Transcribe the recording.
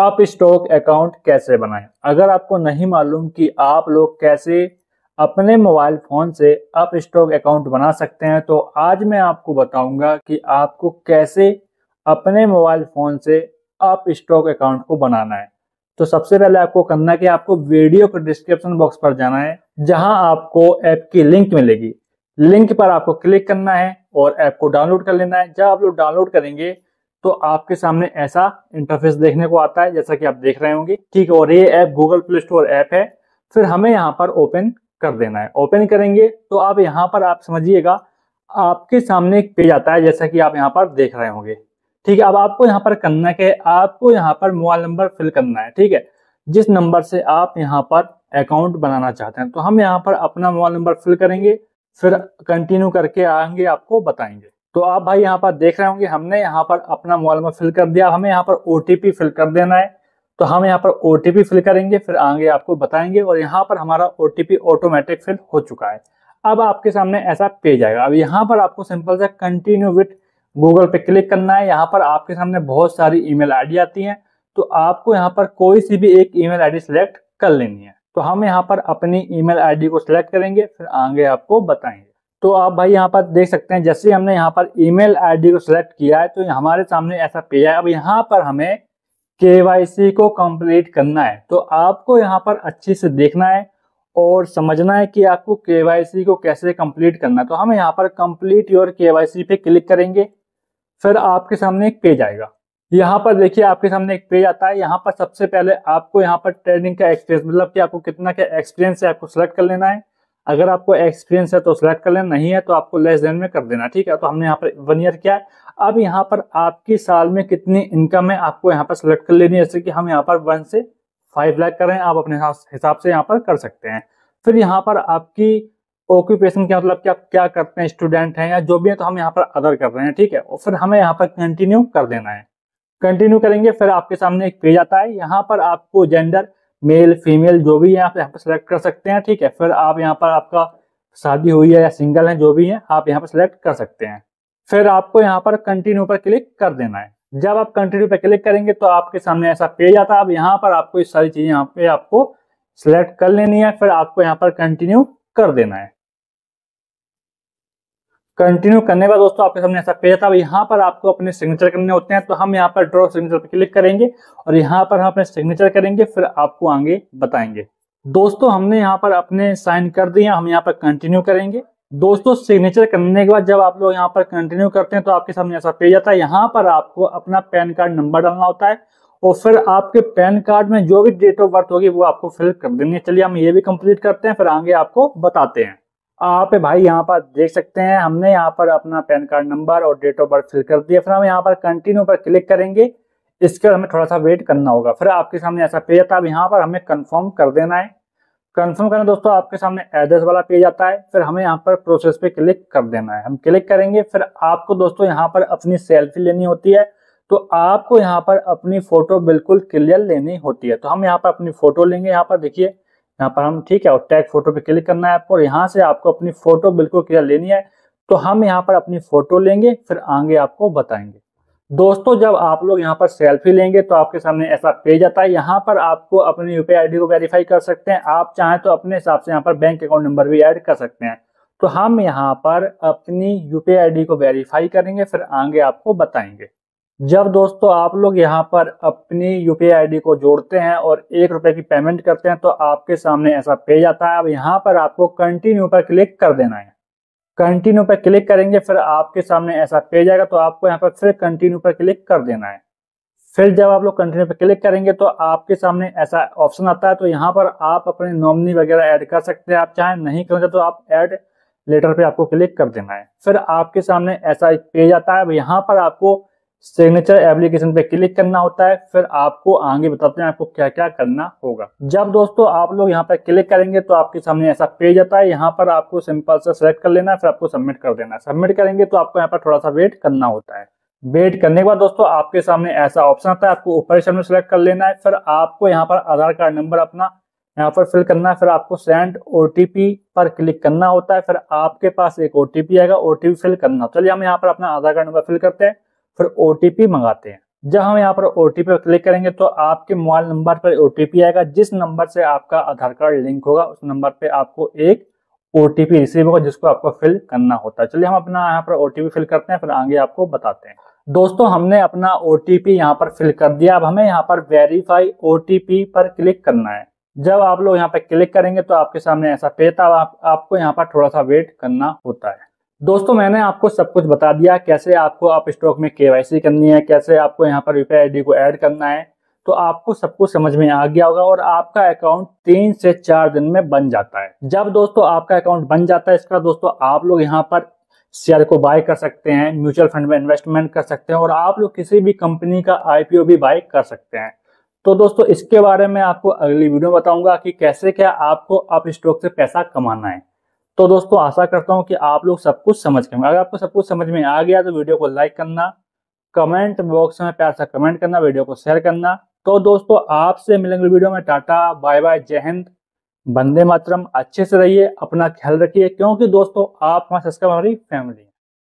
आप stock account कैसे बनाएं अगर आपको नहीं मालूम कि आप लोग कैसे अपने मोबाइल फोन से आप स्टॉक अकाउंट बना सकते हैं तो आज मैं आपको बताऊंगा कि आपको कैसे अपने मोबाइल फोन से आप स्टॉक अकाउंट को बनाना है तो सबसे पहले आपको करना है कि आपको वीडियो के डिस्क्रिप्शन बॉक्स पर जाना है जहां आपको ऐप की लिंक मिलेगी लिंक पर आपको क्लिक करना है और ऐप को डाउनलोड कर लेना है जब आप लोग डाउनलोड करेंगे तो आपके सामने ऐसा इंटरफेस देखने को आता है जैसा कि आप देख रहे होंगे ठीक है और ये app Google Play Store app है फिर हमें यहाँ पर ओपन कर देना है ओपन करेंगे तो आप यहाँ पर आप समझिएगा आपके सामने एक पेज आता है जैसा कि आप यहाँ पर देख रहे होंगे ठीक है अब आपको यहाँ पर करना क्या है आपको यहाँ पर मोबाइल नंबर फिल करना है ठीक है जिस नंबर से आप यहाँ पर अकाउंट बनाना चाहते हैं तो हम यहाँ पर अपना मोबाइल नंबर फिल करेंगे फिर कंटिन्यू करके आएंगे आपको बताएंगे तो आप भाई यहाँ पर देख रहे होंगे हमने यहाँ पर अपना मोबाइल नंबर फिल कर दिया हमें यहाँ पर ओ फिल कर देना है तो हम यहाँ पर ओ फिल करेंगे फिर आगे आपको बताएंगे और यहाँ पर हमारा ओ ऑटोमेटिक फिल हो चुका है अब आपके सामने ऐसा पेज आएगा अब यहाँ पर आपको सिंपल सा कंटिन्यू विथ गूगल पे क्लिक करना है यहाँ पर आपके सामने बहुत सारी ईमेल आईडी आती हैं तो आपको यहाँ पर कोई सी भी एक ईमेल आईडी सिलेक्ट कर लेनी है तो हम यहाँ पर अपनी ईमेल आईडी को सिलेक्ट करेंगे फिर आगे आपको बताएंगे तो आप भाई यहाँ पर देख सकते हैं जैसे हमने यहाँ पर ईमेल आईडी को सिलेक्ट किया है तो हमारे सामने ऐसा पेज है अब यहाँ पर हमें केवाईसी को कंप्लीट करना है तो आपको यहाँ पर अच्छे से देखना है और समझना है कि आपको केवाईसी को कैसे कंप्लीट करना है तो हम यहाँ पर कंप्लीट योर के पे क्लिक करेंगे फिर आपके सामने एक पेज आएगा यहाँ पर देखिए आपके सामने एक पेज आता है यहाँ पर सबसे पहले आपको यहाँ पर ट्रेनिंग का एक्सपीरियंस मतलब कि आपको कितना का एक्सपीरियंस है आपको सेलेक्ट कर लेना है अगर आपको एक्सपीरियंस है तो सिलेक्ट कर लेना नहीं है तो आपको लेस देन में कर देना ठीक है तो हमने यहाँ पर वन ईयर किया है अब यहाँ पर आपकी साल में कितनी इनकम है आपको यहाँ पर सिलेक्ट कर लेनी है जैसे कि हम यहाँ पर वन से फाइव लाख करें आप अपने हिसाब से यहाँ पर कर सकते हैं फिर यहाँ पर आपकी ऑक्यूपेशन क्या मतलब कि आप क्या करते हैं स्टूडेंट हैं या जो भी है तो हम यहाँ पर अदर कर रहे हैं ठीक है और फिर हमें यहाँ पर कंटिन्यू कर देना है कंटिन्यू करेंगे फिर आपके सामने एक पेज आता है यहाँ पर आपको जेंडर मेल फीमेल जो भी है आप यहाँ पर सेलेक्ट कर सकते हैं ठीक है फिर आप यहाँ पर आपका शादी हुई है या सिंगल है जो भी है आप यहाँ पर सेलेक्ट कर सकते हैं फिर आपको यहाँ पर कंटिन्यू पर क्लिक कर देना है जब आप कंटिन्यू पर क्लिक करेंगे तो आपके सामने ऐसा पेज आता है अब यहाँ पर आपको ये सारी चीजें यहाँ पे आपको सेलेक्ट कर लेनी है फिर आपको यहाँ पर कंटिन्यू कर देना है कंटिन्यू करने का बाद दोस्तों आपके सामने ऐसा पेज था यहाँ पर आपको अपने सिग्नेचर करने होते हैं तो हम यहाँ पर ड्रॉ सिग्नेचर पर क्लिक करेंगे और यहाँ पर हम अपने सिग्नेचर करेंगे फिर आपको आगे बताएंगे दोस्तों हमने यहाँ पर अपने साइन कर दिए हम यहाँ पर कंटिन्यू करेंगे दोस्तों सिग्नेचर करने के बाद जब आप लोग यहाँ पर कंटिन्यू करते हैं तो आपके सामने ऐसा पेज आता है यहाँ पर आपको अपना पैन कार्ड नंबर डालना होता है और फिर आपके पैन कार्ड में जो भी डेट ऑफ बर्थ होगी वो आपको फिल कर देनी है चलिए हम ये भी कंप्लीट करते हैं फिर आगे आपको बताते हैं आप भाई यहाँ पर देख सकते हैं हमने यहाँ पर अपना पैन कार्ड नंबर और डेट ऑफ बर्थ फिल कर दिया फिर हम यहाँ पर कंटिन्यू पर क्लिक करेंगे इसके हमें थोड़ा सा वेट करना होगा फिर आपके सामने ऐसा पेज आता है अब यहाँ पर हमें कंफर्म कर देना है कंफर्म करना दोस्तों आपके सामने एड्रेस वाला पेज आता है फिर हमें यहाँ पर प्रोसेस पे क्लिक कर देना है हम क्लिक करेंगे फिर आपको दोस्तों यहाँ पर अपनी सेल्फी लेनी होती है तो आपको यहाँ पर अपनी फोटो बिल्कुल क्लियर लेनी होती है तो हम यहाँ पर अपनी फोटो लेंगे यहाँ पर देखिए यहाँ पर हम ठीक है और टैग फोटो पे क्लिक करना है आपको और यहाँ से आपको अपनी फोटो बिल्कुल क्लियर लेनी है तो हम यहाँ पर अपनी फोटो लेंगे फिर आगे आपको बताएंगे दोस्तों जब आप लोग यहाँ पर सेल्फी लेंगे तो आपके सामने ऐसा पेज आता है यहाँ पर आपको अपनी यूपीआई आईडी को वेरीफाई कर सकते हैं आप चाहें तो अपने हिसाब से यहाँ पर बैंक अकाउंट नंबर भी ऐड कर सकते हैं तो हम यहाँ पर अपनी यूपीआई आईडी को वेरीफाई करेंगे फिर आगे आपको बताएंगे जब दोस्तों आप लोग यहाँ पर अपनी यू पी को जोड़ते हैं और एक रुपए की पेमेंट करते हैं तो आपके सामने ऐसा पेज आता है अब यहाँ पर आपको कंटिन्यू पर क्लिक कर देना है कंटिन्यू पर क्लिक करेंगे फिर आपके सामने ऐसा पेज आएगा तो आपको यहाँ पर फिर कंटिन्यू पर क्लिक कर देना है फिर जब आप लोग कंटिन्यू पर क्लिक करेंगे तो आपके सामने ऐसा ऑप्शन आता है तो यहाँ पर आप अपने नॉमनी वगैरह ऐड कर सकते हैं आप चाहे नहीं करना तो आप ऐड लेटर पे आपको क्लिक कर देना है फिर आपके सामने ऐसा एक पेज आता है अब यहाँ पर आपको सिग्नेचर एप्लीकेशन पे क्लिक करना होता है फिर आपको आगे बताते हैं आपको क्या क्या करना होगा जब दोस्तों आप लोग यहाँ पर क्लिक करेंगे तो आपके सामने ऐसा पेज आता है यहाँ पर आपको सिंपल से सिलेक्ट कर लेना है फिर आपको सबमिट कर देना है सबमिट करेंगे तो आपको यहाँ पर थोड़ा सा वेट करना होता है वेट करने के बाद दोस्तों आपके सामने ऐसा ऑप्शन आता है आपको ऊपर सामने सेलेक्ट कर लेना है फिर आपको यहाँ पर आधार कार्ड नंबर अपना यहाँ पर फिल करना है फिर आपको सेंड ओ पर क्लिक करना होता है फिर आपके पास एक ओ आएगा ओ फिल करना चलिए हम यहाँ पर अपना आधार कार्ड नंबर फिल करते हैं फिर ओ मंगाते हैं जब हम यहाँ पर ओ टी पर क्लिक करेंगे तो आपके मोबाइल नंबर पर ओ आएगा जिस नंबर से आपका आधार कार्ड लिंक होगा उस नंबर पर आपको एक ओ रिसीव होगा जिसको आपको फिल करना होता है चलिए हम अपना यहाँ पर ओ फिल करते हैं फिर आगे आपको बताते हैं दोस्तों हमने अपना ओ टी पी यहाँ पर फिल कर दिया अब हमें यहाँ पर वेरीफाई ओ पर क्लिक करना है जब आप लोग यहाँ पर क्लिक करेंगे तो आपके सामने ऐसा पेता था आप, आपको यहाँ पर थोड़ा सा वेट करना होता है दोस्तों मैंने आपको सब कुछ बता दिया कैसे आपको आप स्टॉक में केवाईसी करनी है कैसे आपको यहाँ पर यूपीआई आईडी को ऐड करना है तो आपको सब कुछ समझ में आ गया होगा और आपका अकाउंट तीन से चार दिन में बन जाता है जब दोस्तों आपका अकाउंट बन जाता है इसका दोस्तों आप लोग यहाँ पर शेयर को बाय कर सकते हैं म्यूचुअल फंड में इन्वेस्टमेंट कर सकते हैं और आप लोग किसी भी कंपनी का आईपीओ भी बाय कर सकते हैं तो दोस्तों इसके बारे में आपको अगली वीडियो बताऊंगा कि कैसे क्या आपको आप स्टॉक से पैसा कमाना है तो दोस्तों आशा करता हूँ कि आप लोग सब कुछ समझ गए अगर आपको सब कुछ समझ में आ गया तो वीडियो को लाइक करना कमेंट बॉक्स में प्यार से कमेंट करना वीडियो को शेयर करना तो दोस्तों आपसे मिलेंगे वीडियो में टाटा बाय बाय जय हिंद बंदे मातरम अच्छे से रहिए अपना ख्याल रखिए क्योंकि दोस्तों आप हमारे सब्सक्राइब हमारी फैमिली